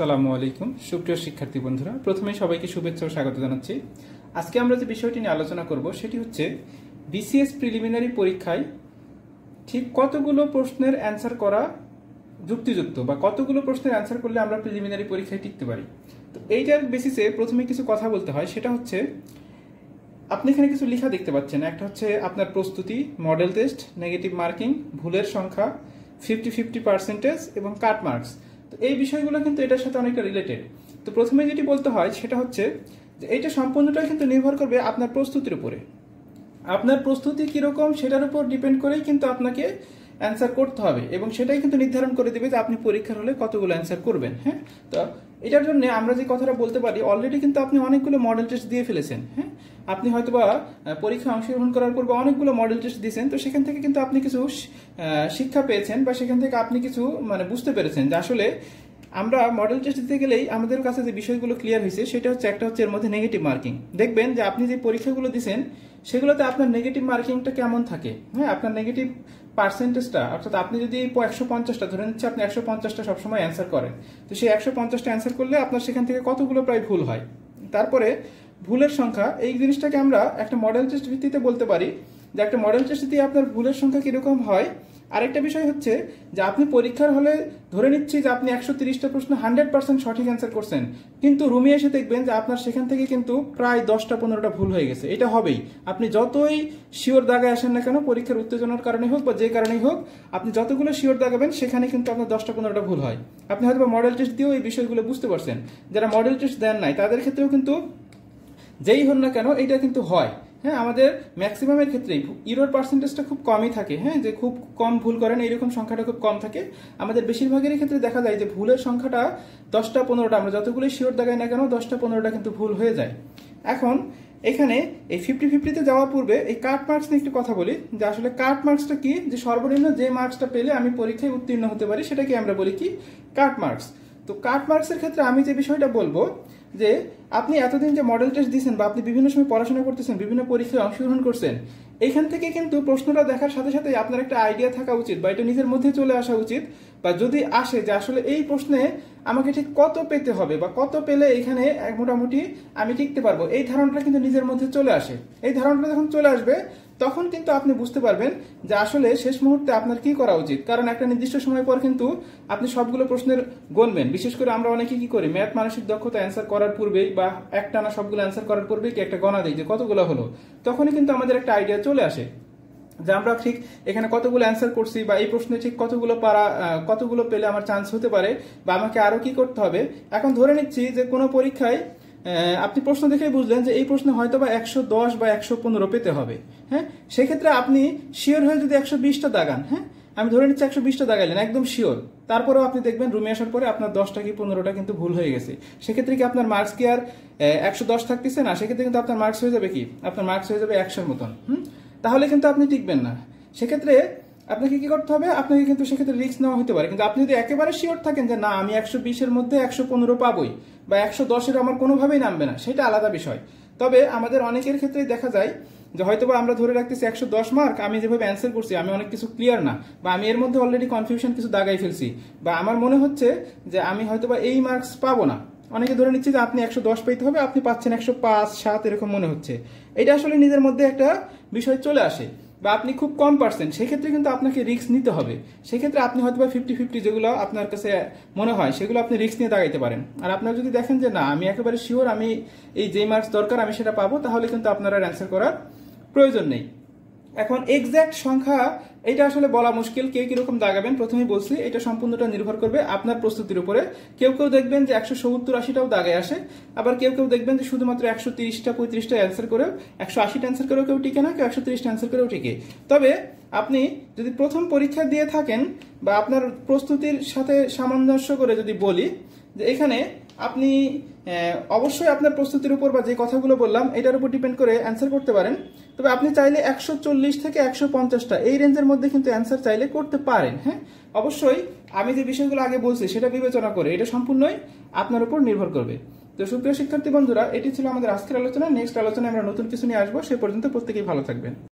সালামু আলাইকুম সুপ্রিয় শিক্ষার্থী বন্ধুরা প্রথমে সবাইকে শুভেচ্ছা ও স্বাগত জানাচ্ছি আজকে আমরা যে বিষয়টি নিয়ে আলোচনা করব সেটি হচ্ছে বিসিএস প্রিলিমিনারি পরীক্ষায় ঠিক কতগুলো প্রশ্নের অ্যান্সার করা যুক্তিযুক্ত বা কতগুলো প্রশ্নের অ্যান্সার করলে আমরা প্রিলিমিনারি পরীক্ষায় টিকতে পারি তো এইটার বেসিসে প্রথমে কিছু কথা বলতে হয় সেটা হচ্ছে আপনি এখানে কিছু লেখা দেখতে পাচ্ছেন একটা হচ্ছে আপনার প্রস্তুতি মডেল টেস্ট নেগেটিভ মার্কিং ভুলের সংখ্যা ফিফটি ফিফটি পার্সেন্টেজ এবং কাট মার্কস তো এই বিষয়গুলো কিন্তু এটার সাথে অনেকটা রিলেটেড তো প্রথমে যেটি বলতে হয় সেটা হচ্ছে যে এইটা সম্পূর্ণটাই কিন্তু নির্ভর করবে আপনার প্রস্তুতির উপরে আপনার প্রস্তুতি কীরকম সেটার উপর ডিপেন্ড করেই কিন্তু আপনাকে অ্যান্সার করতে হবে এবং সেটাই কিন্তু নির্ধারণ করে দেবে যে আপনি পরীক্ষার হলে কতগুলো অ্যান্সার করবেন হ্যাঁ তো এটার জন্য আমরা যে কথাটা বলতে পারি অলরেডি কিন্তু আপনি অনেকগুলো মডেল টেস্ট দিয়ে ফেলেছেন হ্যাঁ আপনি হয়তো বা পরীক্ষা অংশগ্রহণ করার পূর্বে অনেকগুলো মডেল টেস্ট দিয়েছেন তো সেখান থেকে কিন্তু আপনি কিছু শিক্ষা পেয়েছেন বা সেখান থেকে আপনি কিছু মানে বুঝতে পেরেছেন যে আসলে আমরা মডেল টেস্ট দিতে গেলেই আমাদের কাছে যে বিষয়গুলো ক্লিয়ার হয়েছে সেটা হচ্ছে একটা হচ্ছে এর মধ্যে নেগেটিভ মার্কিং দেখবেন যে আপনি যে পরীক্ষাগুলো দিয়েছেন সেগুলোতে আপনার নেগেটিভ মার্কিংটা কেমন থাকে হ্যাঁ আপনার নেগেটিভ পার্সেন্টেজটা অর্থাৎ আপনি যদি একশো পঞ্চাশটা ধরে নিচ্ছে আপনি একশো পঞ্চাশটা সবসময় অ্যান্সার করেন তো সেই একশো পঞ্চাশটা অ্যান্সার করলে আপনার সেখান থেকে কতগুলো প্রায় ভুল হয় তারপরে ভুলের সংখ্যা এই জিনিসটাকে আমরা একটা মডেল টেস্ট ভিত্তিতে বলতে পারি যে একটা মডেল টেস্ট দিয়ে আপনার ভুলের সংখ্যা কীরকম হয় আরেকটা বিষয় হচ্ছে যে আপনি পরীক্ষার হলে ধরে নিচ্ছি যে আপনি একশো তিরিশটা প্রশ্ন হান্ড্রেড পার্সেন্ট সঠিক অ্যান্সার করছেন কিন্তু রুমে এসে দেখবেন যে আপনার সেখান থেকে কিন্তু প্রায় দশটা পনেরোটা ভুল হয়ে গেছে এটা হবেই আপনি যতই শিওর দাগায় আসেন না কেন পরীক্ষার উত্তেজনার কারণে হোক বা যে কারণেই হোক আপনি যতগুলো শিওর দাগাবেন সেখানে কিন্তু আপনার দশটা পনেরোটা ভুল হয় আপনি হয়তো মডেল টেস্ট দিয়েও এই বিষয়গুলো বুঝতে পারছেন যারা মডেল টেস্ট দেন নাই তাদের ক্ষেত্রেও কিন্তু যেই হন না কেন এটা কিন্তু হয় হ্যাঁ আমাদের ম্যাক্সিমামের ক্ষেত্রেই ইরোর পার্সেন্টেজটা খুব কমই থাকে হ্যাঁ যে খুব কম ভুল করেন এইরকম সংখ্যাটা খুব কম থাকে আমাদের বেশিরভাগের ক্ষেত্রে দেখা যায় যে ভুলের সংখ্যাটা দশটা পনেরোটা আমরা যতগুলোই শিওর দেখাই না কেন দশটা পনেরোটা কিন্তু ভুল হয়ে যায় এখন এখানে এই ফিফটি ফিফটিতে যাওয়ার পূর্বে এই কাট মার্কস নিয়ে একটু কথা বলি যে আসলে কাট মার্কসটা কি যে সর্বনিম্ন যে মার্কসটা পেলে আমি পরীক্ষায় উত্তীর্ণ হতে পারি সেটাকে আমরা বলি কি কাট মার্কস তো কাট মার্কসের ক্ষেত্রে আমি যে বিষয়টা বলবো যে আপনি এতদিন যে মডেল টেস্ট দিচ্ছেন বা আপনি বিভিন্ন সময় পড়াশোনা করতেছেন বিভিন্ন পরীক্ষায় অংশগ্রহণ করছেন এখান থেকে কিন্তু প্রশ্নটা দেখার সাথে সাথে আপনার একটা আইডিয়া থাকা উচিত বা এটা নিজের মধ্যে চলে আসা উচিত বা যদি আসে যে আসলে এই প্রশ্নে আমাকে ঠিক কত পেতে হবে বা কত পেলে এখানে মোটামুটি আমি টিকতে পারবো এই ধারণাটা কিন্তু নিজের মধ্যে চলে আসে এই ধারণাটা যখন চলে আসবে তখন কিন্তু আপনি বুঝতে পারবেন যে আসলে শেষ মুহূর্তে আপনার কি করা উচিত কারণ একটা নির্দিষ্ট সময় পর কিন্তু আপনি সবগুলো প্রশ্নের গণবেন বিশেষ করে আমরা অনেকে কি করি ম্যাথ মানসিক দক্ষতা অ্যান্সার করার পূর্বেই বা না সবগুলো অ্যান্সার করার পূর্বেই কি একটা গণা দেয় যে কতগুলো হলো তখনই কিন্তু আমাদের একটা আইডিয়া চলে আসে যে আমরা ঠিক এখানে কতগুলো অ্যান্সার করছি বা এই প্রশ্নে ঠিক কতগুলো পারা কতগুলো পেলে আমার চান্স হতে পারে বা আমাকে আরও কি করতে হবে এখন ধরে নিচ্ছি যে কোনো পরীক্ষায় আপনি প্রশ্ন দেখেই বুঝলেন যে এই প্রশ্নে হয়তো বা একশো দশ বা একশো পনেরো পেতে হবে হ্যাঁ সেক্ষেত্রে আপনি শিওর হয়ে যদি একশো বিশটা দাগান হ্যাঁ আমি ধরে নিচ্ছি একশো বিশটা দাগাইলেন একদম শিওর তারপরেও আপনি দেখবেন রুমে আসার পরে আপনার দশটা কি পনেরোটা কিন্তু ভুল হয়ে গেছে সেক্ষেত্রে কি আপনার মার্কস কি আর একশো দশ থাকতেছে না সেক্ষেত্রে কিন্তু আপনার মার্কস হয়ে যাবে কি আপনার মার্কস হয়ে যাবে একশোর মতন হুম তাহলে কিন্তু আপনি টিকবেন না সেক্ষেত্রে আপনাকে কি করতে হবে আপনাকে কিন্তু সেক্ষেত্রে রিস্ক নেওয়া হতে পারে কিন্তু আপনি যদি একেবারে শিওর থাকেন যে না আমি একশো বিশের মধ্যে একশো পনেরো পাবই বা একশো দশের আমার কোনোভাবেই নামবে না সেটা আলাদা বিষয় তবে আমাদের অনেকের ক্ষেত্রেই দেখা যায় যে হয়তো বা আমরা ধরে রাখতেছি একশো দশ মার্ক আমি যেভাবে অ্যান্সার করছি আমি অনেক কিছু ক্লিয়ার না বা আমি এর মধ্যে অলরেডি কনফিউশন কিছু দাগাই ফেলছি বা আমার মনে হচ্ছে যে আমি হয়তো বা এই মার্কস পাবো না অনেকে ধরে নিচ্ছে যে আপনি একশো দশ পেতে হবে আপনি পাচ্ছেন একশো পাঁচ সাত এরকম মনে হচ্ছে এটা আসলে নিজের মধ্যে একটা বিষয় চলে আসে বা আপনি খুব কম পারছেন সেক্ষেত্রে কিন্তু আপনাকে রিস্ক নিতে হবে সেক্ষেত্রে আপনি হয়তো বা ফিফটি ফিফটি যেগুলো আপনার কাছে মনে হয় সেগুলো আপনি রিস্ক নিয়ে দাঁড়াইতে পারেন আর আপনারা যদি দেখেন যে না আমি একেবারে শিওর আমি এই যে মার্কস দরকার আমি সেটা পাবো তাহলে কিন্তু আপনারা আর অ্যান্সার করার প্রয়োজন নেই এখন এক্স্যাক্ট সংখ্যা এটা আসলে বলা মুশকিল কে কীরকম দাগাবেন প্রথমেই বলছি এটা সম্পূর্ণটা নির্ভর করবে আপনার প্রস্তুতির উপরে কেউ কেউ দেখবেন যে একশো সত্তর আশিটাও দাগায় আসে আবার কেউ কেউ দেখবেন যে শুধুমাত্র একশো তিরিশটা পঁয়ত্রিশটা অ্যান্সার করেও একশো আশিটা অ্যান্সার করেও কেউ টিকে না কেউ একশো তিরিশটা অ্যান্সার করেও টিকে তবে আপনি যদি প্রথম পরীক্ষা দিয়ে থাকেন বা আপনার প্রস্তুতির সাথে সামঞ্জস্য করে যদি বলি যে এখানে আপনি অবশ্যই আপনার প্রস্তুতির উপর বা যে কথাগুলো বললাম এটার উপর ডিপেন্ড করে অ্যান্সার করতে পারেন তবে আপনি চাইলে একশো চল্লিশ থেকে একশো পঞ্চাশটা এই রেঞ্জের মধ্যে কিন্তু অ্যান্সার চাইলে করতে পারেন হ্যাঁ অবশ্যই আমি যে বিষয়গুলো আগে বলছি সেটা বিবেচনা করে এটা সম্পূর্ণই আপনার উপর নির্ভর করবে তো সুপ্রিয় শিক্ষার্থী বন্ধুরা এটি ছিল আমাদের আজকের আলোচনা নেক্সট আলোচনায় আমরা নতুন কিছু নিয়ে আসবো সে পর্যন্ত প্রত্যেকেই ভালো থাকবেন